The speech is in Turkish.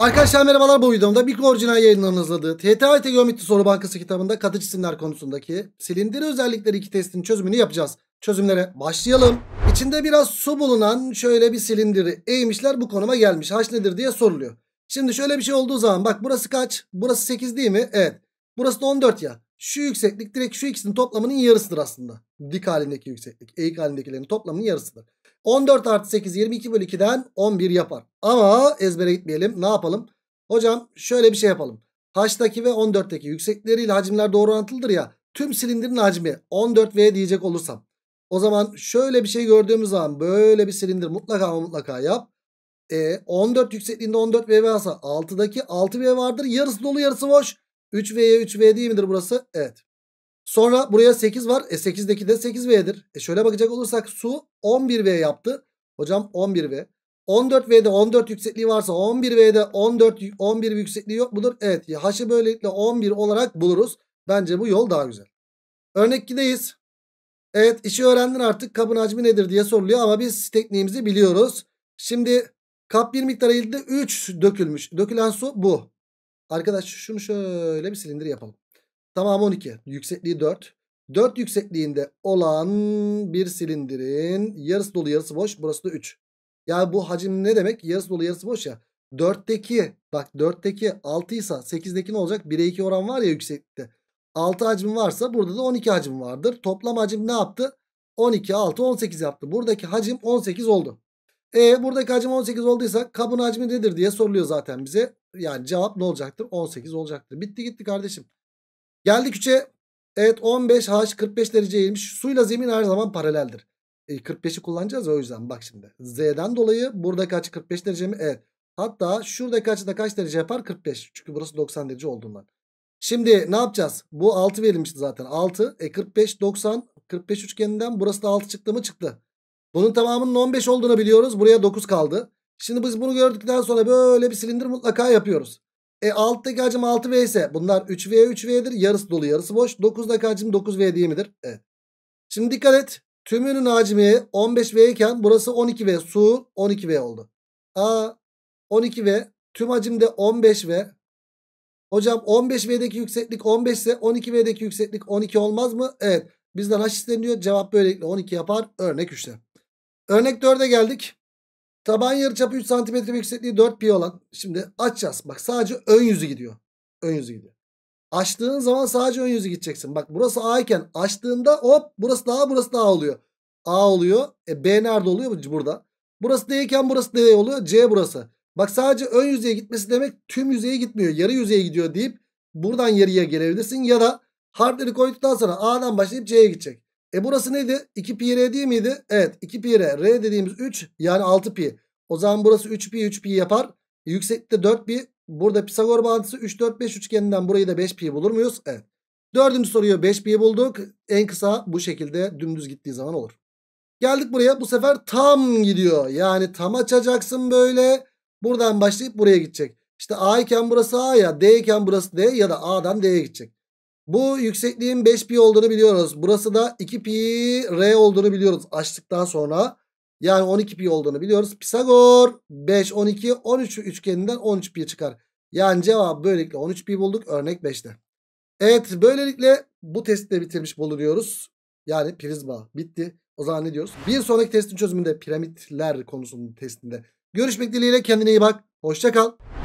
Arkadaşlar merhabalar bu videomda bir orijinal yayınlarının hızladığı TTIT Geometri Soru Bankası kitabında katı cisimler konusundaki silindir özellikleri iki testin çözümünü yapacağız. Çözümlere başlayalım. İçinde biraz su bulunan şöyle bir silindiri eğmişler bu konuma gelmiş. H nedir diye soruluyor. Şimdi şöyle bir şey olduğu zaman bak burası kaç? Burası 8 değil mi? Evet. Burası da 14 ya. Şu yükseklik direkt şu ikisinin toplamının yarısıdır aslında. Dik halindeki yükseklik. Eğik halindekilerin toplamının yarısıdır. 14 artı 8 22 bölü 2'den 11 yapar. Ama ezbere gitmeyelim. Ne yapalım? Hocam şöyle bir şey yapalım. Haçtaki ve 14'teki yüksekleriyle hacimler doğru orantılıdır ya. Tüm silindirin hacmi 14V diyecek olursam. O zaman şöyle bir şey gördüğümüz zaman böyle bir silindir mutlaka ama mutlaka yap. E, 14 yüksekliğinde 14 V varsa 6'daki 6 V vardır. Yarısı dolu yarısı boş. 3V'ye 3V değil midir burası? Evet. Sonra buraya 8 var. E 8'deki de 8V'dir. E şöyle bakacak olursak su 11V yaptı. Hocam 11V. 14V'de 14 yüksekliği varsa 11V'de 14 11 yüksekliği yok mudur? Evet. H'ı böylelikle 11 olarak buluruz. Bence bu yol daha güzel. Örnek 2'deyiz. Evet işi öğrendin artık kabın hacmi nedir diye soruluyor ama biz tekniğimizi biliyoruz. Şimdi kap bir miktar eğildi 3 dökülmüş. Dökülen su bu. Arkadaş şunu şöyle bir silindir yapalım. Tamam 12. Yüksekliği 4. 4 yüksekliğinde olan bir silindirin yarısı dolu yarısı boş. Burası da 3. Yani bu hacim ne demek? Yarısı dolu yarısı boş ya. 4'teki bak 4'teki 6 ise 8'deki ne olacak? 1'e 2 oran var ya yükseklikte. 6 hacim varsa burada da 12 hacim vardır. Toplam hacim ne yaptı? 12, 6, 18 yaptı. Buradaki hacim 18 oldu. E buradaki hacim 18 olduysa kabın hacmi nedir diye soruluyor zaten bize. Yani cevap ne olacaktır? 18 olacaktır. Bitti gitti kardeşim. Geldik 3'e. Evet 15 H 45 derece eğilmiş. Suyla zemin her zaman paraleldir. E, 45'i kullanacağız o yüzden bak şimdi. Z'den dolayı burada açı 45 derece mi? Evet. Hatta şurada açı da kaç derece yapar? 45. Çünkü burası 90 derece olduğundan. Şimdi ne yapacağız? Bu 6 verilmişti zaten. 6. E 45 90 45 üçgeninden burası da 6 çıktı mı? Çıktı. Bunun tamamının 15 olduğunu biliyoruz. Buraya 9 kaldı. Şimdi biz bunu gördükten sonra böyle bir silindir mutlaka yapıyoruz. E 6'daki hacim 6V ise bunlar 3V 3V'dir. Yarısı dolu yarısı boş. 9'da hacim 9V değil midir? Evet. Şimdi dikkat et. Tümünün hacmi 15V iken burası 12V. Su 12V oldu. A 12V. Tüm hacimde 15V. Hocam 15V'deki yükseklik 15 ise 12V'deki yükseklik 12 olmaz mı? Evet. Bizden h isteniyor. Cevap böylelikle 12 yapar. Örnek 3'te. Örnek 4'e geldik. Taban yarıçapı 3 cm yüksekliği 4 pi olan. Şimdi açacağız. Bak sadece ön yüzü gidiyor. Ön yüzü gidiyor. Açtığın zaman sadece ön yüzü gideceksin. Bak burası A iken açtığında hop burası da A burası da A oluyor. A oluyor. E, B nerede oluyor? Burada. Burası D iken burası D oluyor. C burası. Bak sadece ön yüzeye gitmesi demek tüm yüzeye gitmiyor. Yarı yüzeye gidiyor deyip buradan yarıya gelebilirsin. Ya da harfleri koyduktan sonra A'dan başlayıp C'ye gidecek. E burası neydi? 2 pi r değil miydi? Evet 2 pi r. R dediğimiz 3 yani 6 pi. O zaman burası 3 pi 3 pi yapar. yükseklikte 4 pi. Burada Pisagor bağıntısı 3 4 5 üçgeninden burayı da 5 pi bulur muyuz? Evet. Dördüncü soruyu 5 pi bulduk. En kısa bu şekilde dümdüz gittiği zaman olur. Geldik buraya bu sefer tam gidiyor. Yani tam açacaksın böyle. Buradan başlayıp buraya gidecek. İşte A iken burası A ya D iken burası D ya da A'dan D'ye gidecek. Bu yüksekliğin 5 pi olduğunu biliyoruz. Burası da 2 pi r olduğunu biliyoruz. Açtıktan sonra yani 12 pi olduğunu biliyoruz. Pisagor 5 12 13 üçgeninden 13 pi çıkar. Yani cevap böylelikle 13 pi bulduk örnek 5'te. Evet böylelikle bu testi de bitirmiş bulunuyoruz. Yani prizma bitti. O zaman ne diyoruz? Bir sonraki testin çözümünde piramitler konusunun testinde. Görüşmek dileğiyle kendine iyi bak. Hoşçakal. kal.